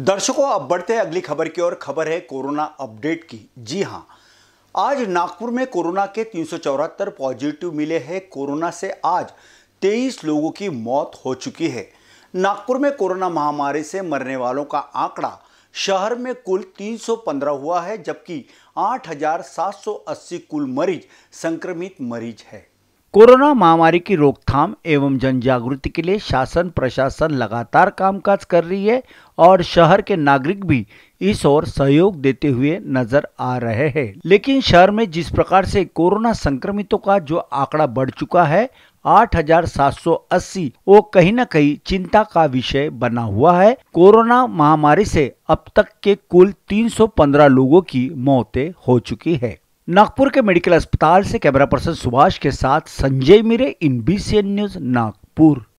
दर्शकों अब बढ़ते हैं अगली खबर की ओर खबर है कोरोना अपडेट की जी हाँ आज नागपुर में कोरोना के तीन पॉजिटिव मिले हैं कोरोना से आज 23 लोगों की मौत हो चुकी है नागपुर में कोरोना महामारी से मरने वालों का आंकड़ा शहर में कुल 315 हुआ है जबकि 8,780 कुल मरीज संक्रमित मरीज है कोरोना महामारी की रोकथाम एवं जन जागृति के लिए शासन प्रशासन लगातार कामकाज कर रही है और शहर के नागरिक भी इस ओर सहयोग देते हुए नजर आ रहे हैं लेकिन शहर में जिस प्रकार से कोरोना संक्रमितों का जो आंकड़ा बढ़ चुका है 8,780 वो कहीं न कहीं चिंता का विषय बना हुआ है कोरोना महामारी से अब तक के कुल 315 लोगों की मौतें हो चुकी है नागपुर के मेडिकल अस्पताल से कैमरा पर्सन सुभाष के साथ Sanjay Mire in B news Nagpur